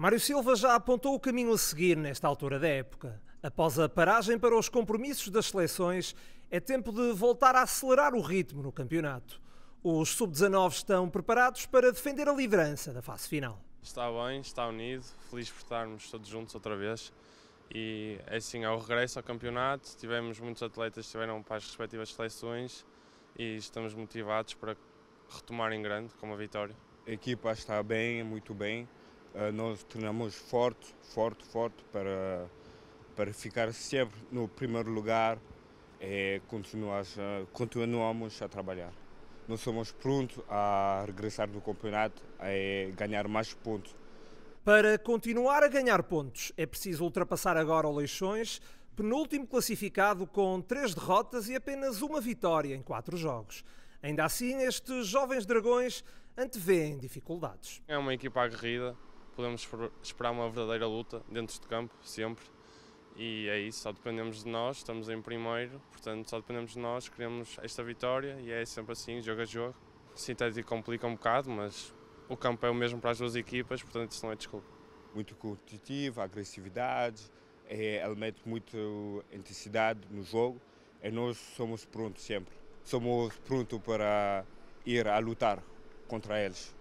Mário Silva já apontou o caminho a seguir nesta altura da época. Após a paragem para os compromissos das seleções, é tempo de voltar a acelerar o ritmo no campeonato. Os sub-19 estão preparados para defender a liderança da fase final. Está bem, está unido, feliz por estarmos todos juntos outra vez. E é assim, ao regresso ao campeonato, tivemos muitos atletas que estiveram para as respectivas seleções e estamos motivados para retomar em grande com uma vitória. A equipa está bem, muito bem eh, nós tornamos forte, forte, forte para, para ficar sempre no primeiro lugar e continuar, eh, continuamos a trabalhar. Nós somos prontos a regressar do campeonato e ganhar mais pontos. Para continuar a ganhar pontos, é preciso ultrapassar agora o Leixões, penúltimo classificado com três derrotas e apenas uma vitória em quatro jogos. Ainda assim, estes jovens dragões antevêem dificuldades. É uma equipa aguerrida, podemos esperar uma verdadeira luta dentro de campo, sempre. E é isso, só dependemos de nós, estamos em primeiro, portanto só dependemos de nós, queremos esta vitória e é sempre assim, jogo a jogo. Sintético complica um bocado, mas o campo é o mesmo para as duas equipas, portanto isso não é desculpa. Muito competitivo, agressividade, é, ela mete muita intensidade no jogo e é, nós somos prontos sempre. Somos prontos para ir a lutar contra eles.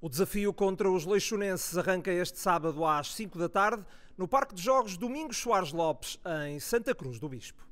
O desafio contra os leixonenses arranca este sábado às 5 da tarde no Parque de Jogos Domingos Soares Lopes, em Santa Cruz do Bispo.